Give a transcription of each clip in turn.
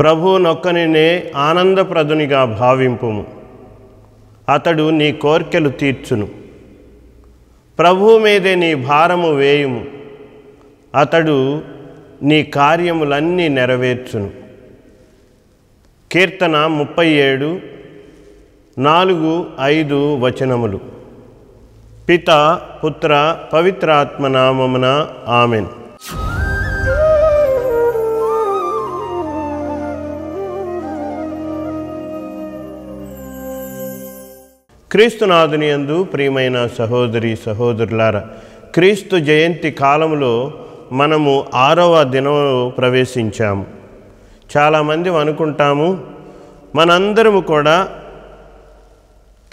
ప్రభు నొక్కనినే ఆనందప్రదునిగా భావింపుము అతడు నీ కోర్కెలు తీర్చును ప్రభు మీదే నీ భారము వేయుము అతడు నీ కార్యములన్నీ నెరవేర్చును కీర్తన ముప్పై ఏడు నాలుగు ఐదు వచనములు పిత పుత్ర పవిత్రాత్మ నామమున ఆమెను క్రీస్తునాథుని ఎందు ప్రియమైన సహోదరి సహోదరులార క్రీస్తు జయంతి కాలంలో మనము ఆరవ దినం ప్రవేశించాము చాలామంది అనుకుంటాము మనందరము కూడా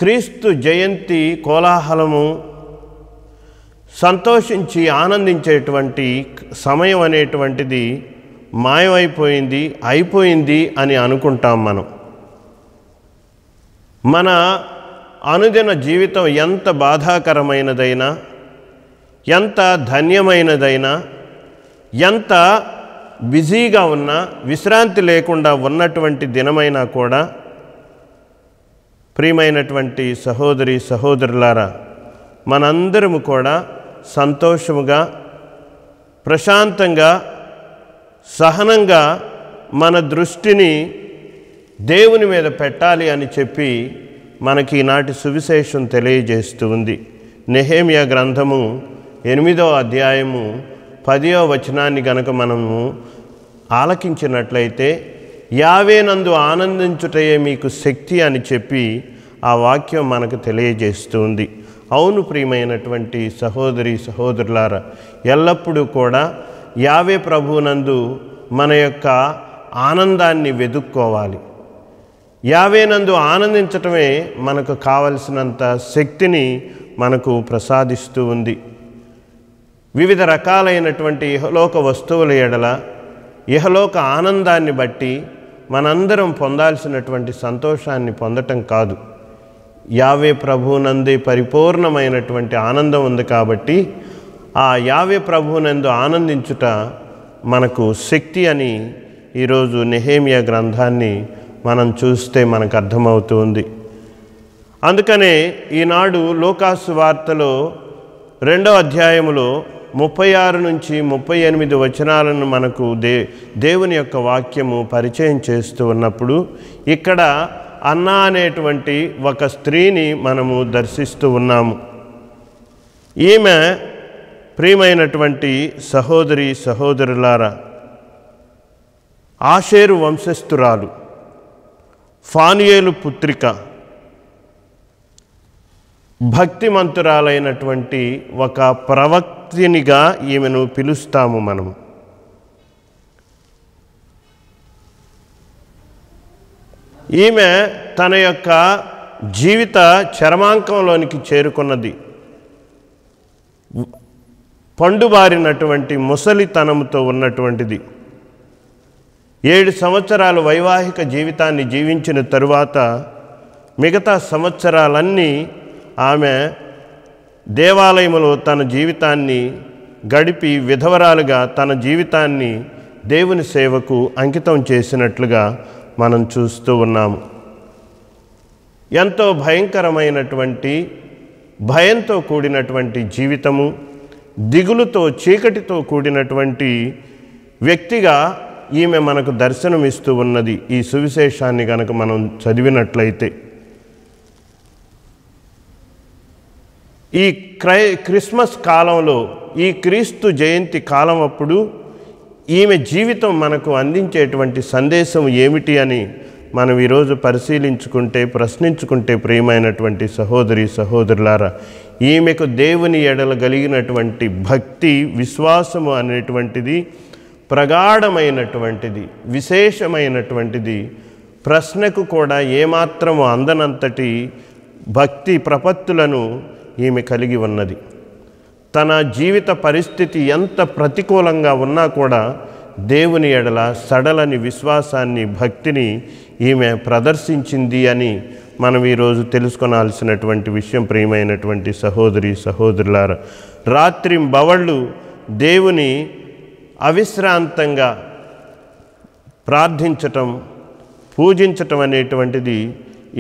క్రీస్తు జయంతి కోలాహలము సంతోషించి ఆనందించేటువంటి సమయం అనేటువంటిది మాయమైపోయింది అయిపోయింది అని అనుకుంటాం మనం మన అనుదిన జీవితం ఎంత బాధాకరమైనదైనా ఎంత ధన్యమైనదైనా ఎంత బిజీగా ఉన్నా విశ్రాంతి లేకుండా ఉన్నటువంటి దినమైనా కూడా ప్రియమైనటువంటి సహోదరి సహోదరులారా మనందరము కూడా సంతోషముగా ప్రశాంతంగా సహనంగా మన దృష్టిని దేవుని మీద పెట్టాలి అని చెప్పి మనకి ఈనాటి సువిశేషం తెలియజేస్తూ ఉంది నెహేమియా గ్రంథము ఎనిమిదో అధ్యాయము పదియో వచనాన్ని గనక మనము ఆలకించినట్లయితే యావేనందు ఆనందించుటయే మీకు శక్తి అని చెప్పి ఆ వాక్యం మనకు తెలియజేస్తుంది అవును ప్రియమైనటువంటి సహోదరి సహోదరులారా ఎల్లప్పుడూ కూడా యావే ప్రభువునందు మన యొక్క ఆనందాన్ని వెదుక్కోవాలి యావేనందు ఆనందించటమే మనకు కావలసినంత శక్తిని మనకు ప్రసాదిస్తూ ఉంది వివిధ రకాలైనటువంటి ఇహలోక వస్తువుల ఎడల ఇహలోక ఆనందాన్ని బట్టి మనందరం పొందాల్సినటువంటి సంతోషాన్ని పొందటం కాదు యావే ప్రభువునందే పరిపూర్ణమైనటువంటి ఆనందం ఉంది కాబట్టి ఆ యావే ప్రభువునందు ఆనందించుట మనకు శక్తి అని ఈరోజు నెహేమియా గ్రంథాన్ని మనం చూస్తే మనకు అర్థమవుతుంది అందుకనే ఈనాడు లోకాసు వార్తలో రెండో అధ్యాయంలో ముప్పై ఆరు నుంచి ముప్పై ఎనిమిది వచనాలను మనకు దే దేవుని యొక్క వాక్యము పరిచయం చేస్తూ ఉన్నప్పుడు ఇక్కడ అన్న అనేటువంటి ఒక స్త్రీని మనము దర్శిస్తూ ఉన్నాము ఈమె ప్రియమైనటువంటి సహోదరి సహోదరులారా ఆషేరు వంశస్థురాలు ఫానియేలు పుత్రిక భక్తి మంతురాలైనటువంటి ఒక ప్రవక్తినిగా ఈమెను పిలుస్తాము మనము ఈమె తన యొక్క జీవిత చరమాంకంలోనికి చేరుకున్నది పండుబారినటువంటి ముసలితనంతో ఉన్నటువంటిది ఏడు సంవత్సరాలు వైవాహిక జీవితాన్ని జీవించిన తరువాత మిగతా సంవత్సరాలన్నీ ఆమె దేవాలయములో తన జీవితాన్ని గడిపి విధవరాలుగా తన జీవితాన్ని దేవుని సేవకు అంకితం చేసినట్లుగా మనం చూస్తూ ఉన్నాము ఎంతో భయంకరమైనటువంటి భయంతో కూడినటువంటి జీవితము దిగులుతో చీకటితో కూడినటువంటి వ్యక్తిగా ఈమె మనకు దర్శనమిస్తూ ఉన్నది ఈ సువిశేషాన్ని కనుక మనం చదివినట్లయితే ఈ క్రై క్రిస్మస్ కాలంలో ఈ క్రీస్తు జయంతి కాలం అప్పుడు ఈమె జీవితం మనకు అందించేటువంటి సందేశం ఏమిటి అని మనం ఈరోజు పరిశీలించుకుంటే ప్రశ్నించుకుంటే ప్రియమైనటువంటి సహోదరి సహోదరులారా ఈమెకు దేవుని ఎడల కలిగినటువంటి భక్తి విశ్వాసము అనేటువంటిది ప్రగాఢమైనటువంటిది విశేషమైనటువంటిది ప్రశ్నకు కూడా ఏమాత్రం అందనంతటి భక్తి ప్రపత్తులను ఈమె కలిగి ఉన్నది తన జీవిత పరిస్థితి ఎంత ప్రతికూలంగా ఉన్నా కూడా దేవుని ఎడల సడలని విశ్వాసాన్ని భక్తిని ఈమె ప్రదర్శించింది అని మనం ఈరోజు తెలుసుకొనాల్సినటువంటి విషయం ప్రియమైనటువంటి సహోదరి సహోదరులార రాత్రి బవళ్ళు దేవుని అవిశ్రాంతంగా ప్రార్థించటం పూజించటం అనేటువంటిది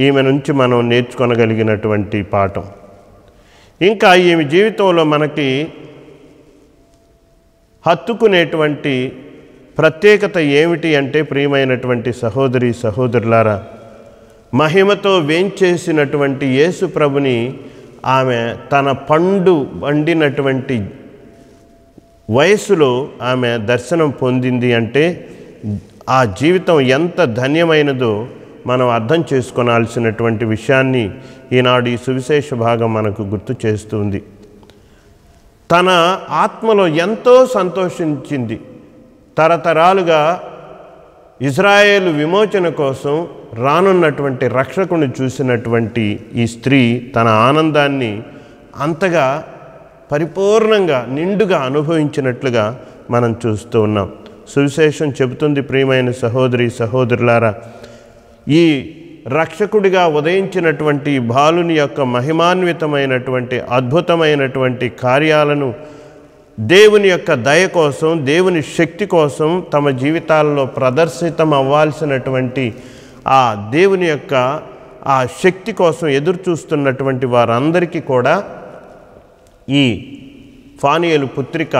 ఈమె నుంచి మనం నేర్చుకొనగలిగినటువంటి పాఠం ఇంకా ఈమె జీవితంలో మనకి హత్తుకునేటువంటి ప్రత్యేకత ఏమిటి అంటే ప్రియమైనటువంటి సహోదరి సహోదరులారా మహిమతో వేంచేసినటువంటి యేసు ప్రభుని ఆమె తన పండు వండినటువంటి వయస్సులో ఆమె దర్శనం పొందింది అంటే ఆ జీవితం ఎంత ధన్యమైనదో మనం అర్థం చేసుకోనాల్సినటువంటి విషయాన్ని ఈనాడు ఈ సువిశేష భాగం మనకు గుర్తు చేస్తుంది తన ఆత్మలో ఎంతో సంతోషించింది తరతరాలుగా ఇజ్రాయేల్ విమోచన కోసం రానున్నటువంటి రక్షకుని చూసినటువంటి ఈ స్త్రీ తన ఆనందాన్ని అంతగా పరిపూర్ణంగా నిండుగా అనుభవించినట్లుగా మనం చూస్తూ ఉన్నాం సువిశేషం చెబుతుంది ప్రియమైన సహోదరి సహోదరులారా ఈ రక్షకుడిగా ఉదయించినటువంటి బాలుని యొక్క మహిమాన్వితమైనటువంటి అద్భుతమైనటువంటి కార్యాలను దేవుని యొక్క దయ కోసం దేవుని శక్తి కోసం తమ జీవితాల్లో ప్రదర్శితం అవ్వాల్సినటువంటి ఆ దేవుని యొక్క ఆ శక్తి కోసం ఎదురు చూస్తున్నటువంటి వారందరికీ కూడా ఈ ఫానియలు పుత్రిక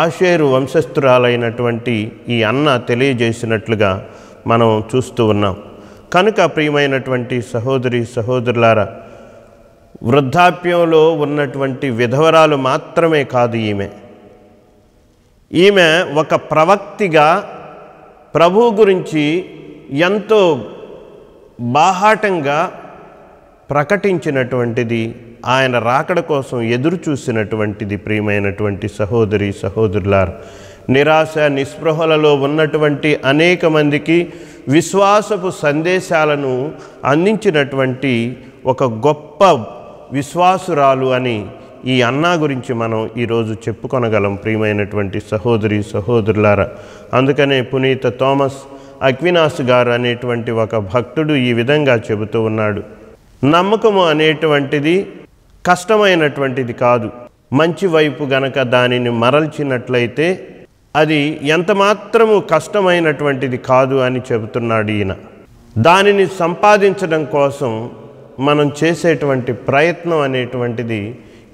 ఆషేరు వంశస్థురాలైనటువంటి ఈ అన్న తెలియజేసినట్లుగా మనం చూస్తూ ఉన్నాం కనుక ప్రియమైనటువంటి సహోదరి సహోదరులారా వృద్ధాప్యంలో ఉన్నటువంటి విధవరాలు మాత్రమే కాదు ఈమె ఈమె ఒక ప్రవక్తిగా ప్రభు గురించి ఎంతో బాహాటంగా ప్రకటించినటువంటిది ఆయన రాకడ కోసం ఎదురు చూసినటువంటిది ప్రియమైనటువంటి సహోదరి సహోదరులారు నిరాశ నిస్పృహలలో ఉన్నటువంటి అనేక మందికి విశ్వాసపు సందేశాలను అందించినటువంటి ఒక గొప్ప విశ్వాసురాలు అని ఈ అన్నా గురించి మనం ఈరోజు చెప్పుకొనగలం ప్రియమైనటువంటి సహోదరి సహోదరులారా అందుకనే పునీత థామస్ అక్వినాస్ గారు అనేటువంటి ఒక భక్తుడు ఈ విధంగా చెబుతూ ఉన్నాడు నమ్మకము అనేటువంటిది కష్టమైనటువంటిది కాదు మంచి వైపు గనక దానిని మరల్చినట్లయితే అది ఎంత మాత్రము కష్టమైనటువంటిది కాదు అని చెబుతున్నాడు ఈయన దానిని సంపాదించడం కోసం మనం చేసేటువంటి ప్రయత్నం అనేటువంటిది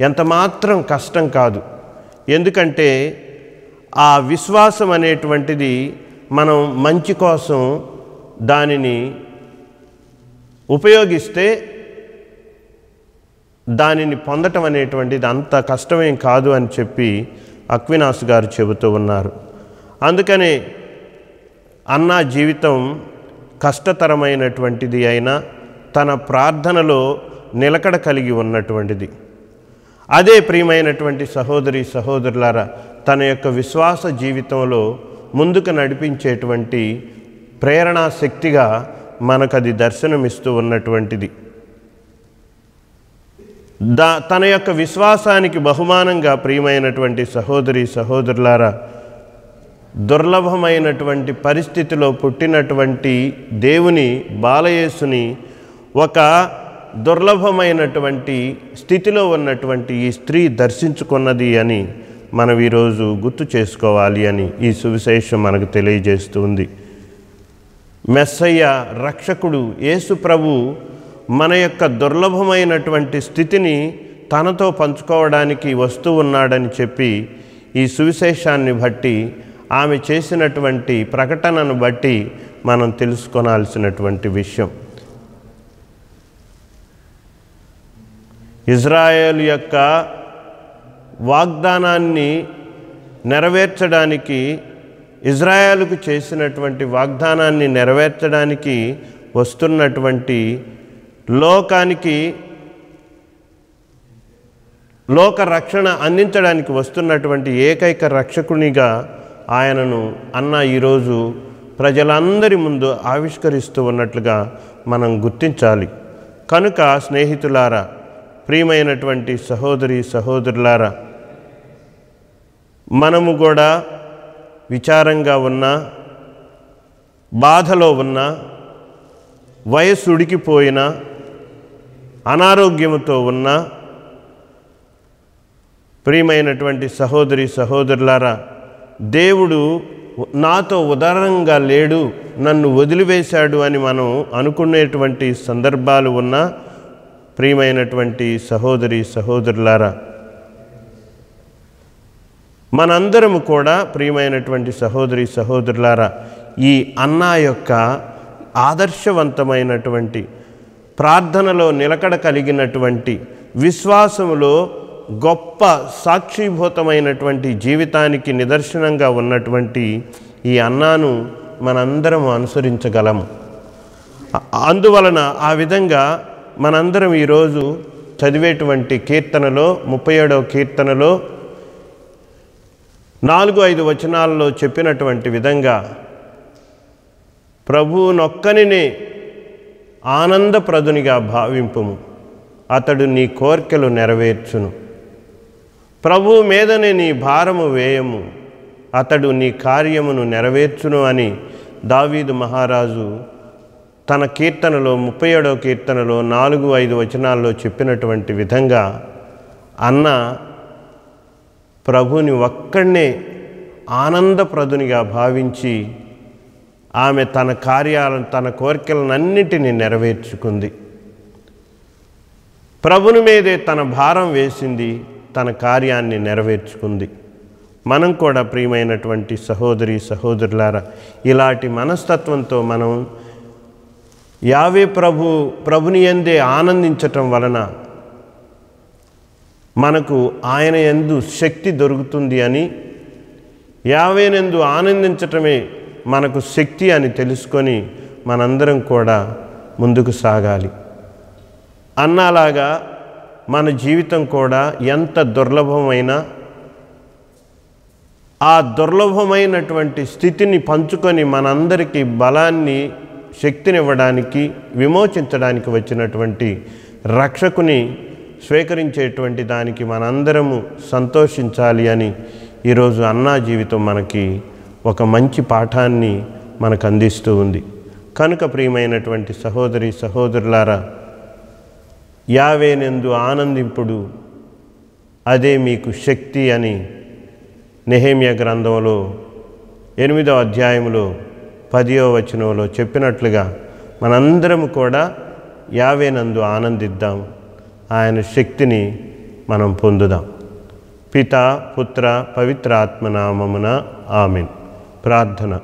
ఎంత మాత్రం కష్టం కాదు ఎందుకంటే ఆ విశ్వాసం అనేటువంటిది మనం మంచి కోసం దానిని ఉపయోగిస్తే దానిని పొందటం అనేటువంటిది అంత కష్టమేం కాదు అని చెప్పి అక్వినాస్ గారు చెబుతూ ఉన్నారు అందుకని అన్నా జీవితం కష్టతరమైనటువంటిది అయినా తన ప్రార్థనలో నిలకడ కలిగి ఉన్నటువంటిది అదే ప్రియమైనటువంటి సహోదరి సహోదరులారా తన యొక్క విశ్వాస జీవితంలో ముందుకు నడిపించేటువంటి ప్రేరణా శక్తిగా మనకు అది దర్శనమిస్తూ ఉన్నటువంటిది దా తన యొక్క విశ్వాసానికి బహుమానంగా ప్రియమైనటువంటి సహోదరి సహోదరులారా దుర్లభమైనటువంటి పరిస్థితిలో పుట్టినటువంటి దేవుని బాలయేసుని ఒక దుర్లభమైనటువంటి స్థితిలో ఉన్నటువంటి ఈ స్త్రీ దర్శించుకున్నది అని మనం ఈరోజు గుర్తు చేసుకోవాలి అని ఈ సువిశేషం మనకు తెలియజేస్తుంది మెస్సయ్య రక్షకుడు యేసు ప్రభు మన యొక్క దుర్లభమైనటువంటి స్థితిని తనతో పంచుకోవడానికి వస్తూ ఉన్నాడని చెప్పి ఈ సువిశేషాన్ని బట్టి ఆమె చేసినటువంటి ప్రకటనను బట్టి మనం తెలుసుకోనాల్సినటువంటి విషయం ఇజ్రాయేల్ యొక్క వాగ్దానాన్ని నెరవేర్చడానికి ఇజ్రాయేల్కు చేసినటువంటి వాగ్దానాన్ని నెరవేర్చడానికి వస్తున్నటువంటి లోకానికి లోక రక్షణ అందించడానికి వస్తున్నటువంటి ఏకైక రక్షకునిగా ఆయనను అన్న ఈరోజు ప్రజలందరి ముందు ఆవిష్కరిస్తూ ఉన్నట్లుగా మనం గుర్తించాలి కనుక స్నేహితులారా ప్రియమైనటువంటి సహోదరి సహోదరులారా మనము కూడా విచారంగా ఉన్నా బాధలో ఉన్నా వయస్సు ఉడికిపోయినా అనారోగ్యముతో ఉన్న ప్రియమైనటువంటి సహోదరి సహోదరులారా దేవుడు నాతో ఉదారంగా లేడు నన్ను వదిలివేశాడు అని మనం అనుకునేటువంటి సందర్భాలు ఉన్న ప్రియమైనటువంటి సహోదరి సహోదరులారా మనందరము కూడా ప్రియమైనటువంటి సహోదరి సహోదరులారా ఈ అన్న యొక్క ఆదర్శవంతమైనటువంటి ప్రార్థనలో నిలకడ కలిగినటువంటి విశ్వాసములో గొప్ప సాక్షిభూతమైనటువంటి జీవితానికి నిదర్శనంగా ఉన్నటువంటి ఈ అన్నాను మనందరం అనుసరించగలము అందువలన ఆ విధంగా మనందరం ఈరోజు చదివేటువంటి కీర్తనలో ముప్పై ఏడవ కీర్తనలో నాలుగు ఐదు వచనాల్లో చెప్పినటువంటి విధంగా నొక్కనిని ఆనందప్రదునిగా భావింపు అతడు నీ కోర్కెలు నెరవేర్చును ప్రభువు మీదనే నీ భారము వేయము అతడు నీ కార్యమును నెరవేర్చును అని దావీదు మహారాజు తన కీర్తనలో ముప్పై ఏడో కీర్తనలో నాలుగు ఐదు వచనాల్లో చెప్పినటువంటి విధంగా అన్న ప్రభుని ఒక్కడనే ఆనందప్రదునిగా భావించి ఆమె తన కార్యాలను తన అన్నిటినీ నెరవేర్చుకుంది ప్రభుని మీదే తన భారం వేసింది తన కార్యాన్ని నెరవేర్చుకుంది మనం కూడా ప్రియమైనటువంటి సహోదరి సహోదరులారా ఇలాంటి మనస్తత్వంతో మనం యావే ప్రభు ప్రభుని ఎందే ఆనందించటం వలన మనకు ఆయన ఎందు శక్తి దొరుకుతుంది అని యావేనెందు ఆనందించటమే మనకు శక్తి అని తెలుసుకొని మనందరం కూడా ముందుకు సాగాలి అన్నలాగా మన జీవితం కూడా ఎంత దుర్లభమైనా ఆ దుర్లభమైనటువంటి స్థితిని పంచుకొని మనందరికీ బలాన్ని శక్తినివ్వడానికి విమోచించడానికి వచ్చినటువంటి రక్షకుని స్వీకరించేటువంటి దానికి మనందరము సంతోషించాలి అని ఈరోజు అన్నా జీవితం మనకి ఒక మంచి పాఠాన్ని మనకు అందిస్తూ ఉంది కనుక ప్రియమైనటువంటి సహోదరి సహోదరులారా యావేనందు ఆనందింపుడు అదే మీకు శక్తి అని నెహేమియా గ్రంథంలో ఎనిమిదో అధ్యాయంలో పదియో వచనంలో చెప్పినట్లుగా మనందరం కూడా యావేనందు ఆనందిద్దాం ఆయన శక్తిని మనం పొందుదాం పిత పుత్ర పవిత్ర ఆత్మనామమున ఆమెన్ ప్రార్థన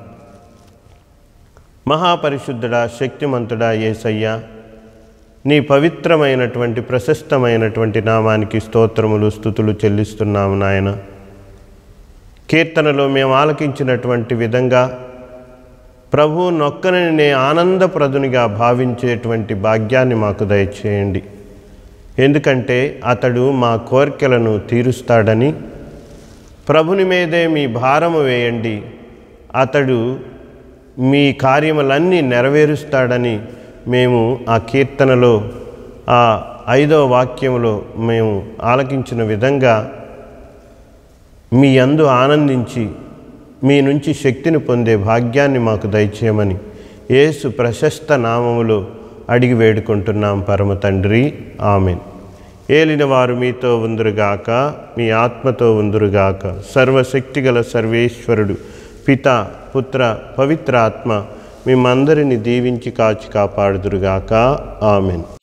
మహాపరిశుద్ధుడా శక్తిమంతుడా ఏసయ్య నీ పవిత్రమైనటువంటి ప్రశస్తమైనటువంటి నామానికి స్తోత్రములు స్థుతులు చెల్లిస్తున్నాము నాయన కీర్తనలో మేము ఆలకించినటువంటి విధంగా ప్రభు నొక్కనని నే ఆనందప్రదునిగా భావించేటువంటి భాగ్యాన్ని మాకు దయచేయండి ఎందుకంటే అతడు మా కోరికలను తీరుస్తాడని ప్రభుని మీదే మీ భారము వేయండి అతడు మీ కార్యములన్నీ నెరవేరుస్తాడని మేము ఆ కీర్తనలో ఆ ఐదవ వాక్యంలో మేము ఆలకించిన విధంగా మీ అందు ఆనందించి మీ నుంచి శక్తిని పొందే భాగ్యాన్ని మాకు దయచేయమని ఏసు ప్రశస్త నామములో అడిగి వేడుకుంటున్నాం పరమ తండ్రి ఆమెన్ ఏలిన వారు మీతో ఉందురుగాక మీ ఆత్మతో ఉందురుగాక సర్వశక్తిగల సర్వేశ్వరుడు పిత పుత్ర పవిత్రాత్మ మిమ్మందరిని దీవించి కాచి కాపాడుదురుగాక ఆమెను